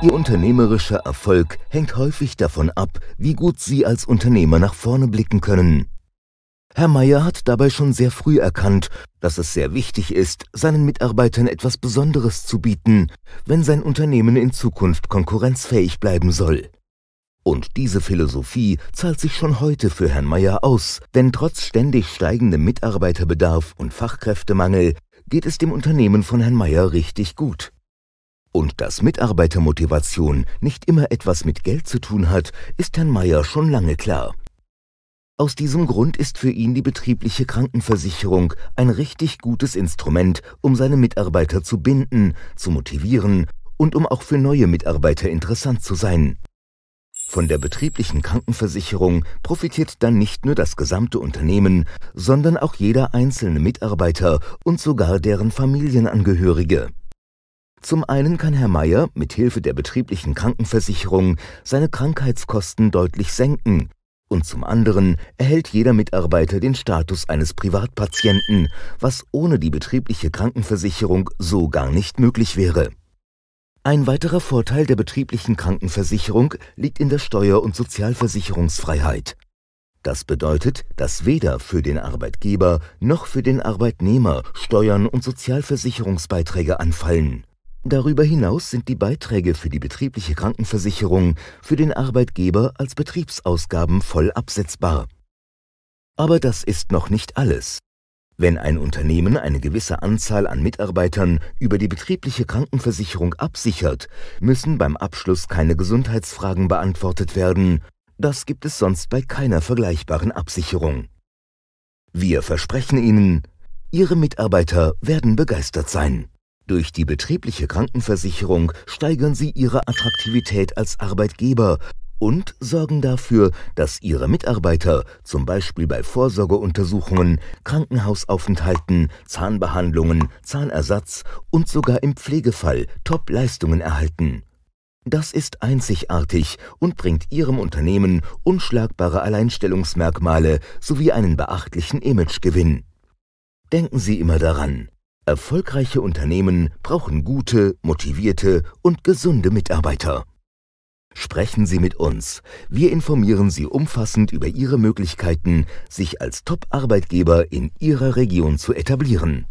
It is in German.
Ihr unternehmerischer Erfolg hängt häufig davon ab, wie gut Sie als Unternehmer nach vorne blicken können. Herr Meyer hat dabei schon sehr früh erkannt, dass es sehr wichtig ist, seinen Mitarbeitern etwas Besonderes zu bieten, wenn sein Unternehmen in Zukunft konkurrenzfähig bleiben soll. Und diese Philosophie zahlt sich schon heute für Herrn Meyer aus, denn trotz ständig steigendem Mitarbeiterbedarf und Fachkräftemangel geht es dem Unternehmen von Herrn Meyer richtig gut. Und dass Mitarbeitermotivation nicht immer etwas mit Geld zu tun hat, ist Herrn Meyer schon lange klar. Aus diesem Grund ist für ihn die betriebliche Krankenversicherung ein richtig gutes Instrument, um seine Mitarbeiter zu binden, zu motivieren und um auch für neue Mitarbeiter interessant zu sein. Von der betrieblichen Krankenversicherung profitiert dann nicht nur das gesamte Unternehmen, sondern auch jeder einzelne Mitarbeiter und sogar deren Familienangehörige. Zum einen kann Herr Meier mit Hilfe der betrieblichen Krankenversicherung seine Krankheitskosten deutlich senken und zum anderen erhält jeder Mitarbeiter den Status eines Privatpatienten, was ohne die betriebliche Krankenversicherung so gar nicht möglich wäre. Ein weiterer Vorteil der betrieblichen Krankenversicherung liegt in der Steuer- und Sozialversicherungsfreiheit. Das bedeutet, dass weder für den Arbeitgeber noch für den Arbeitnehmer Steuern und Sozialversicherungsbeiträge anfallen. Darüber hinaus sind die Beiträge für die betriebliche Krankenversicherung für den Arbeitgeber als Betriebsausgaben voll absetzbar. Aber das ist noch nicht alles. Wenn ein Unternehmen eine gewisse Anzahl an Mitarbeitern über die betriebliche Krankenversicherung absichert, müssen beim Abschluss keine Gesundheitsfragen beantwortet werden. Das gibt es sonst bei keiner vergleichbaren Absicherung. Wir versprechen Ihnen, Ihre Mitarbeiter werden begeistert sein. Durch die betriebliche Krankenversicherung steigern Sie Ihre Attraktivität als Arbeitgeber und sorgen dafür, dass ihre Mitarbeiter zum Beispiel bei Vorsorgeuntersuchungen, Krankenhausaufenthalten, Zahnbehandlungen, Zahnersatz und sogar im Pflegefall Top-Leistungen erhalten. Das ist einzigartig und bringt Ihrem Unternehmen unschlagbare Alleinstellungsmerkmale sowie einen beachtlichen Imagegewinn. Denken Sie immer daran, erfolgreiche Unternehmen brauchen gute, motivierte und gesunde Mitarbeiter. Sprechen Sie mit uns. Wir informieren Sie umfassend über Ihre Möglichkeiten, sich als Top-Arbeitgeber in Ihrer Region zu etablieren.